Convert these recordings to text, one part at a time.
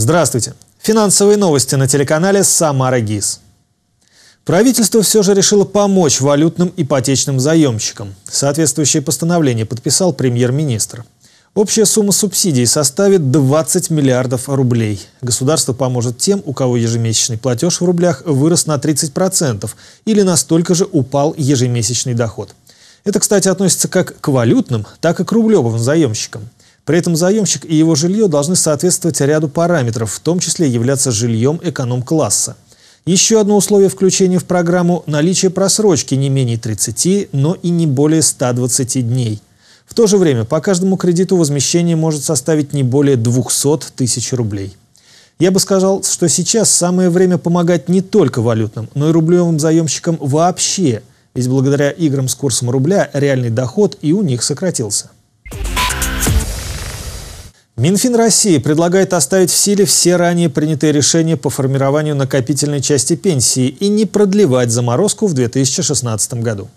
Здравствуйте. Финансовые новости на телеканале «Самара ГИС». Правительство все же решило помочь валютным ипотечным заемщикам. Соответствующее постановление подписал премьер-министр. Общая сумма субсидий составит 20 миллиардов рублей. Государство поможет тем, у кого ежемесячный платеж в рублях вырос на 30% или настолько же упал ежемесячный доход. Это, кстати, относится как к валютным, так и к рублевым заемщикам. При этом заемщик и его жилье должны соответствовать ряду параметров, в том числе являться жильем эконом-класса. Еще одно условие включения в программу – наличие просрочки не менее 30, но и не более 120 дней. В то же время по каждому кредиту возмещение может составить не более 200 тысяч рублей. Я бы сказал, что сейчас самое время помогать не только валютным, но и рублевым заемщикам вообще, ведь благодаря играм с курсом рубля реальный доход и у них сократился. Минфин России предлагает оставить в силе все ранее принятые решения по формированию накопительной части пенсии и не продлевать заморозку в 2016 году.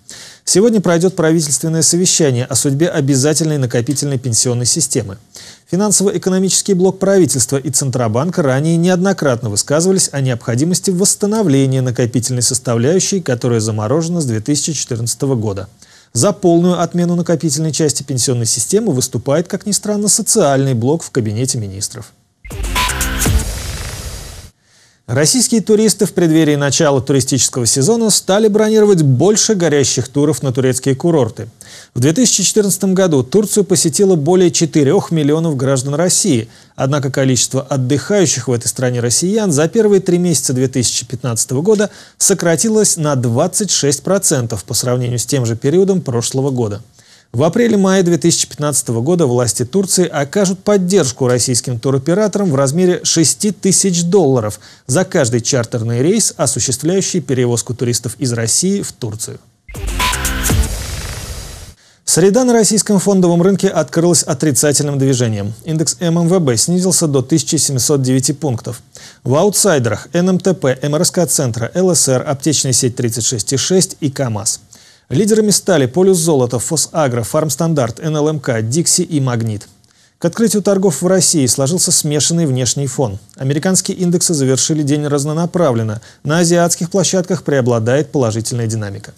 Сегодня пройдет правительственное совещание о судьбе обязательной накопительной пенсионной системы. Финансово-экономический блок правительства и Центробанка ранее неоднократно высказывались о необходимости восстановления накопительной составляющей, которая заморожена с 2014 года. За полную отмену накопительной части пенсионной системы выступает, как ни странно, социальный блок в кабинете министров. Российские туристы в преддверии начала туристического сезона стали бронировать больше горящих туров на турецкие курорты. В 2014 году Турцию посетило более 4 миллионов граждан России, однако количество отдыхающих в этой стране россиян за первые три месяца 2015 года сократилось на 26% по сравнению с тем же периодом прошлого года. В апреле-мае 2015 года власти Турции окажут поддержку российским туроператорам в размере 6 тысяч долларов за каждый чартерный рейс, осуществляющий перевозку туристов из России в Турцию. Среда на российском фондовом рынке открылась отрицательным движением. Индекс ММВБ снизился до 1709 пунктов. В аутсайдерах НМТП, МРСК-центра, ЛСР, аптечная сеть 36,6 и КАМАЗ. Лидерами стали «Полюс Золото, «Фосагро», «Фармстандарт», «НЛМК», «Дикси» и «Магнит». К открытию торгов в России сложился смешанный внешний фон. Американские индексы завершили день разнонаправленно. На азиатских площадках преобладает положительная динамика.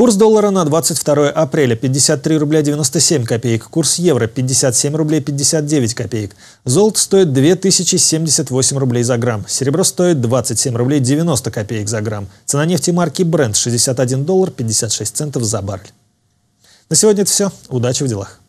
Курс доллара на 22 апреля 53 рубля 97 копеек, курс евро 57 рублей 59 копеек. Золото стоит 2078 рублей за грамм, серебро стоит 27 рублей 90 копеек за грамм. Цена нефти марки Brent 61 доллар 56 центов за баррель. На сегодня это все. Удачи в делах.